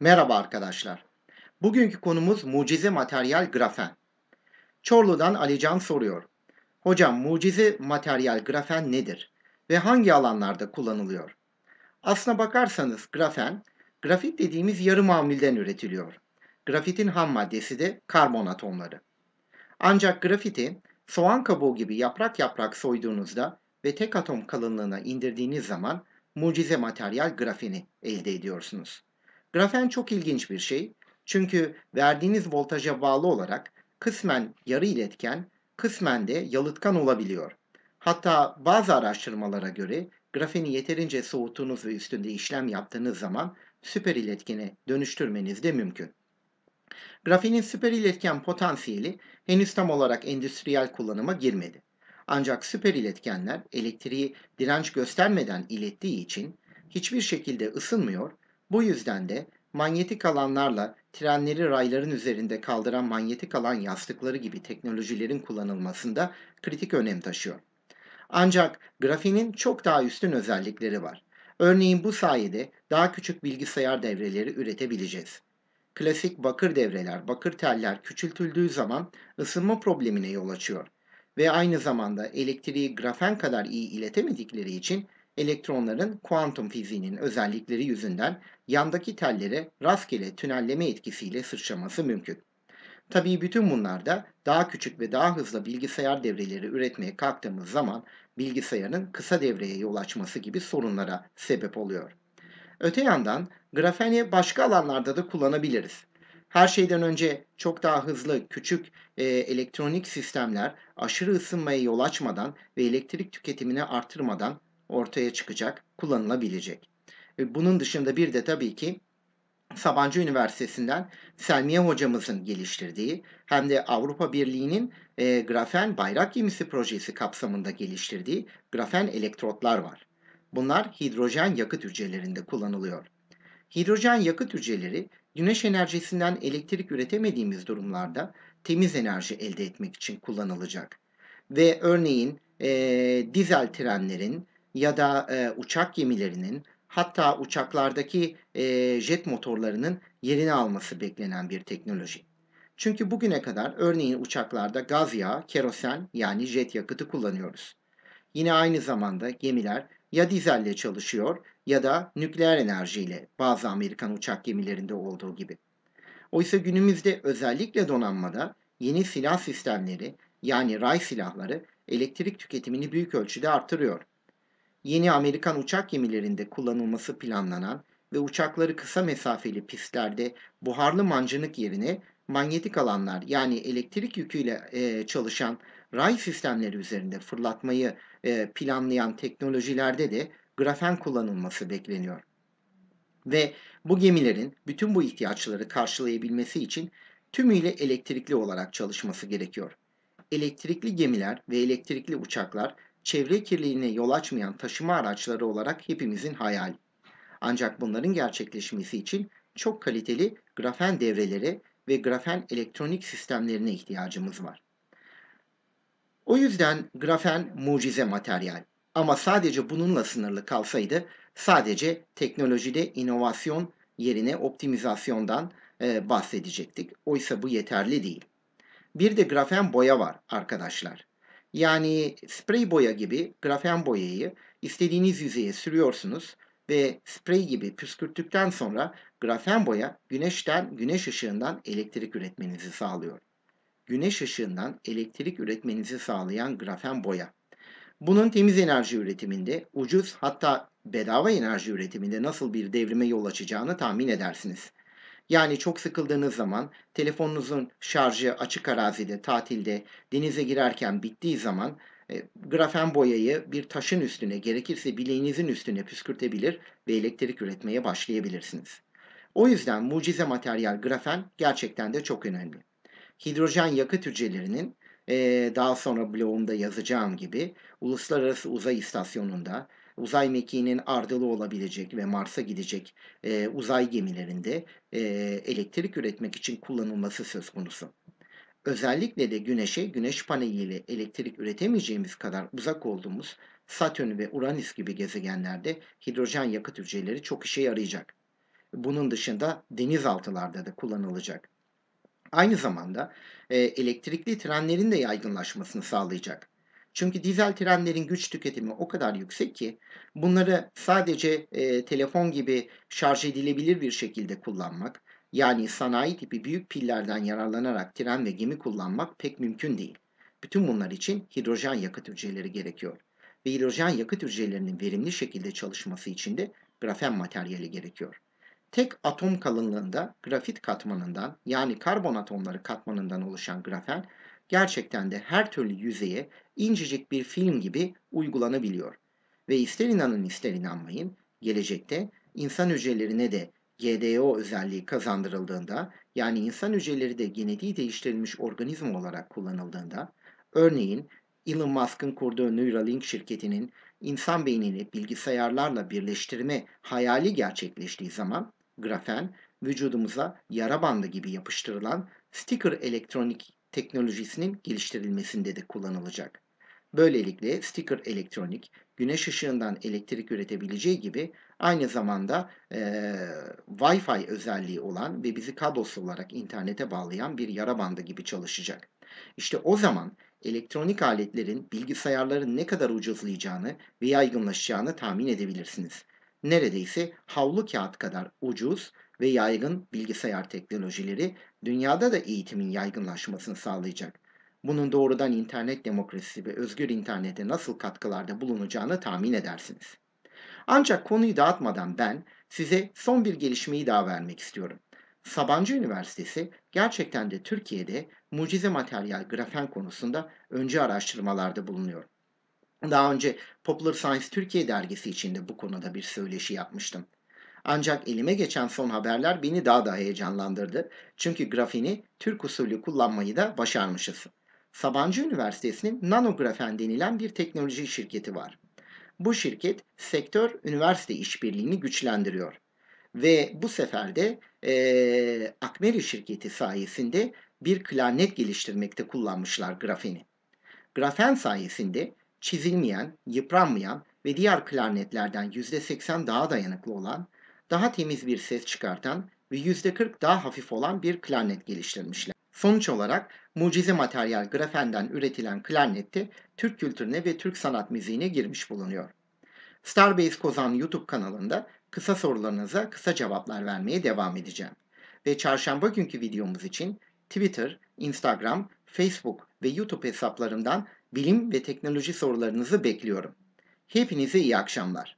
Merhaba arkadaşlar. Bugünkü konumuz mucize materyal grafen. Çorlu'dan Alican soruyor. Hocam mucize materyal grafen nedir ve hangi alanlarda kullanılıyor? Aslına bakarsanız grafen, grafit dediğimiz yarı mamulden üretiliyor. Grafitin ham maddesi de karbon atomları. Ancak grafiti soğan kabuğu gibi yaprak yaprak soyduğunuzda ve tek atom kalınlığına indirdiğiniz zaman mucize materyal grafini elde ediyorsunuz. Grafen çok ilginç bir şey. Çünkü verdiğiniz voltaja bağlı olarak kısmen yarı iletken, kısmen de yalıtkan olabiliyor. Hatta bazı araştırmalara göre grafeni yeterince soğuttuğunuz ve üstünde işlem yaptığınız zaman süper iletkene dönüştürmeniz de mümkün. Grafenin süper iletken potansiyeli henüz tam olarak endüstriyel kullanıma girmedi. Ancak süper iletkenler elektriği direnç göstermeden ilettiği için hiçbir şekilde ısınmıyor bu yüzden de manyetik alanlarla trenleri rayların üzerinde kaldıran manyetik alan yastıkları gibi teknolojilerin kullanılmasında kritik önem taşıyor. Ancak grafinin çok daha üstün özellikleri var. Örneğin bu sayede daha küçük bilgisayar devreleri üretebileceğiz. Klasik bakır devreler, bakır teller küçültüldüğü zaman ısınma problemine yol açıyor ve aynı zamanda elektriği grafen kadar iyi iletemedikleri için elektronların kuantum fiziğinin özellikleri yüzünden yandaki tellere rastgele tünelleme etkisiyle sıçraması mümkün. Tabii bütün bunlar da daha küçük ve daha hızlı bilgisayar devreleri üretmeye kalktığımız zaman bilgisayarın kısa devreye yol açması gibi sorunlara sebep oluyor. Öte yandan grafeni başka alanlarda da kullanabiliriz. Her şeyden önce çok daha hızlı küçük e, elektronik sistemler aşırı ısınmaya yol açmadan ve elektrik tüketimini artırmadan ortaya çıkacak, kullanılabilecek. E, bunun dışında bir de tabii ki Sabancı Üniversitesi'nden Selmiye hocamızın geliştirdiği hem de Avrupa Birliği'nin e, grafen bayrak gemisi projesi kapsamında geliştirdiği grafen elektrotlar var. Bunlar hidrojen yakıt hücrelerinde kullanılıyor. Hidrojen yakıt hücreleri güneş enerjisinden elektrik üretemediğimiz durumlarda temiz enerji elde etmek için kullanılacak. Ve örneğin e, dizel trenlerin, ya da e, uçak gemilerinin hatta uçaklardaki e, jet motorlarının yerini alması beklenen bir teknoloji. Çünkü bugüne kadar örneğin uçaklarda gaz yağı, kerosen yani jet yakıtı kullanıyoruz. Yine aynı zamanda gemiler ya dizelle çalışıyor ya da nükleer enerjiyle bazı Amerikan uçak gemilerinde olduğu gibi. Oysa günümüzde özellikle donanmada yeni silah sistemleri yani ray silahları elektrik tüketimini büyük ölçüde artırıyor yeni Amerikan uçak gemilerinde kullanılması planlanan ve uçakları kısa mesafeli pistlerde buharlı mancınık yerine manyetik alanlar yani elektrik yüküyle e, çalışan ray sistemleri üzerinde fırlatmayı e, planlayan teknolojilerde de grafen kullanılması bekleniyor. Ve bu gemilerin bütün bu ihtiyaçları karşılayabilmesi için tümüyle elektrikli olarak çalışması gerekiyor. Elektrikli gemiler ve elektrikli uçaklar çevre kirliliğine yol açmayan taşıma araçları olarak hepimizin hayali. Ancak bunların gerçekleşmesi için çok kaliteli grafen devreleri ve grafen elektronik sistemlerine ihtiyacımız var. O yüzden grafen mucize materyal. Ama sadece bununla sınırlı kalsaydı sadece teknolojide inovasyon yerine optimizasyondan e, bahsedecektik. Oysa bu yeterli değil. Bir de grafen boya var arkadaşlar. Yani sprey boya gibi grafen boyayı istediğiniz yüzeye sürüyorsunuz ve sprey gibi püskürttükten sonra grafen boya güneşten, güneş ışığından elektrik üretmenizi sağlıyor. Güneş ışığından elektrik üretmenizi sağlayan grafen boya. Bunun temiz enerji üretiminde ucuz hatta bedava enerji üretiminde nasıl bir devrime yol açacağını tahmin edersiniz. Yani çok sıkıldığınız zaman telefonunuzun şarjı açık arazide, tatilde, denize girerken bittiği zaman e, grafen boyayı bir taşın üstüne gerekirse bileğinizin üstüne püskürtebilir ve elektrik üretmeye başlayabilirsiniz. O yüzden mucize materyal grafen gerçekten de çok önemli. Hidrojen yakıt hücrelerinin e, daha sonra blogumda yazacağım gibi uluslararası uzay istasyonunda uzay mekiğinin ardılı olabilecek ve Mars'a gidecek e, uzay gemilerinde e, elektrik üretmek için kullanılması söz konusu. Özellikle de Güneş'e, Güneş paneliyle elektrik üretemeyeceğimiz kadar uzak olduğumuz Satürn ve Uranüs gibi gezegenlerde hidrojen yakıt hücreleri çok işe yarayacak. Bunun dışında denizaltılarda da kullanılacak. Aynı zamanda e, elektrikli trenlerin de yaygınlaşmasını sağlayacak. Çünkü dizel trenlerin güç tüketimi o kadar yüksek ki bunları sadece e, telefon gibi şarj edilebilir bir şekilde kullanmak yani sanayi tipi büyük pillerden yararlanarak tren ve gemi kullanmak pek mümkün değil. Bütün bunlar için hidrojen yakıt hücreleri gerekiyor. Ve hidrojen yakıt hücrelerinin verimli şekilde çalışması için de grafen materyali gerekiyor. Tek atom kalınlığında grafit katmanından yani karbon atomları katmanından oluşan grafen gerçekten de her türlü yüzeye incecik bir film gibi uygulanabiliyor. Ve ister inanın ister inanmayın gelecekte insan hücrelerine de GDO özelliği kazandırıldığında yani insan hücreleri de genetiği değiştirilmiş organizma olarak kullanıldığında örneğin Elon Musk'ın kurduğu Neuralink şirketinin insan beynini bilgisayarlarla birleştirme hayali gerçekleştiği zaman grafen vücudumuza yara bandı gibi yapıştırılan sticker elektronik teknolojisinin geliştirilmesinde de kullanılacak. Böylelikle sticker elektronik güneş ışığından elektrik üretebileceği gibi aynı zamanda e, Wi-Fi özelliği olan ve bizi kablosuz olarak internete bağlayan bir yara bandı gibi çalışacak. İşte o zaman elektronik aletlerin bilgisayarların ne kadar ucuzlayacağını ve yaygınlaşacağını tahmin edebilirsiniz. Neredeyse havlu kağıt kadar ucuz ve yaygın bilgisayar teknolojileri dünyada da eğitimin yaygınlaşmasını sağlayacak. Bunun doğrudan internet demokrasisi ve özgür internete nasıl katkılarda bulunacağını tahmin edersiniz. Ancak konuyu dağıtmadan ben size son bir gelişmeyi daha vermek istiyorum. Sabancı Üniversitesi gerçekten de Türkiye'de mucize materyal grafen konusunda önce araştırmalarda bulunuyor. Daha önce Popular Science Türkiye dergisi içinde bu konuda bir söyleşi yapmıştım. Ancak elime geçen son haberler beni daha da heyecanlandırdı. Çünkü grafeni Türk usulü kullanmayı da başarmışız. Sabancı Üniversitesi'nin Nanografen denilen bir teknoloji şirketi var. Bu şirket sektör üniversite işbirliğini güçlendiriyor. Ve bu sefer de e, Akmeri şirketi sayesinde bir klarnet geliştirmekte kullanmışlar grafeni. Grafen sayesinde çizilmeyen, yıpranmayan ve diğer klarnetlerden %80 daha dayanıklı olan daha temiz bir ses çıkartan ve %40 daha hafif olan bir klarnet geliştirmişler. Sonuç olarak mucize materyal grafenden üretilen klarnette Türk kültürüne ve Türk sanat müziğine girmiş bulunuyor. Starbase Kozan YouTube kanalında kısa sorularınıza kısa cevaplar vermeye devam edeceğim. Ve çarşamba günkü videomuz için Twitter, Instagram, Facebook ve YouTube hesaplarından bilim ve teknoloji sorularınızı bekliyorum. Hepinize iyi akşamlar.